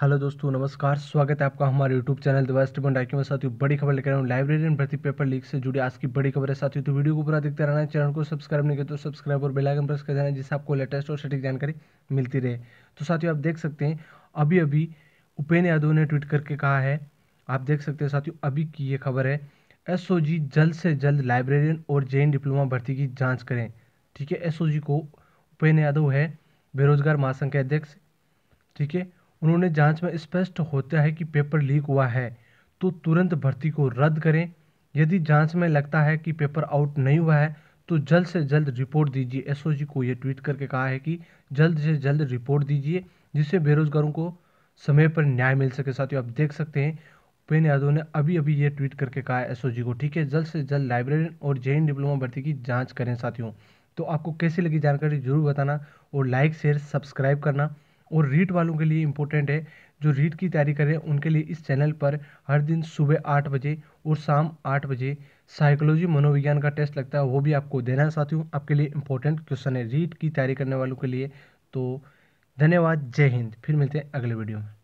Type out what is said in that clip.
hello दोस्तों नमस्कार स्वागत है आपका हमारे यूट्यूब चैनल द में साथियों बड़ी खबर लेकर लाइब्रेरी लाइब्रेरियन भर्ती पेपर लीक से जुड़ी आज की बड़ी खबर है साथियों तो वीडियो को पूरा देखते रहना चैनल को सब्सक्राइब नहीं किया तो सब्सक्राइब और बेल आइकन प्रेस कर देना जिससे आपको लेटेस्ट और सटीक जानकारी मिलती रहे तो साथियों आप देख सकते हैं अभी अभी उपेन्द्र यादव ने ट्वीट करके कहा है आप देख सकते हैं साथियों अभी की ये खबर है एस जल्द से जल्द लाइब्रेरियन और जे डिप्लोमा भर्ती की जाँच करें ठीक है एस को उपेन्द्र यादव है बेरोजगार महासंघ के अध्यक्ष ठीक है उन्होंने जांच में स्पष्ट होता है कि पेपर लीक हुआ है तो तुरंत भर्ती को रद्द करें यदि जांच में लगता है कि पेपर आउट नहीं हुआ है तो जल्द से जल्द रिपोर्ट दीजिए एसओजी को यह ट्वीट करके कहा है कि जल्द से जल्द रिपोर्ट दीजिए जिससे बेरोजगारों को समय पर न्याय मिल सके साथियों आप देख सकते हैं उपेन्द्र यादव ने अभी अभी ये ट्वीट करके कहा है एसओजी को ठीक है जल्द से जल्द लाइब्रेरियन और जे डिप्लोमा भर्ती की जांच करें साथियों तो आपको कैसी लगी जानकारी जरूर बताना और लाइक शेयर सब्सक्राइब करना और रीट वालों के लिए इम्पोर्टेंट है जो रीट की तैयारी कर रहे हैं उनके लिए इस चैनल पर हर दिन सुबह आठ बजे और शाम आठ बजे साइकोलॉजी मनोविज्ञान का टेस्ट लगता है वो भी आपको देना है साथियों आपके लिए इम्पोर्टेंट क्वेश्चन है रीट की तैयारी करने वालों के लिए तो धन्यवाद जय हिंद फिर मिलते हैं अगले वीडियो में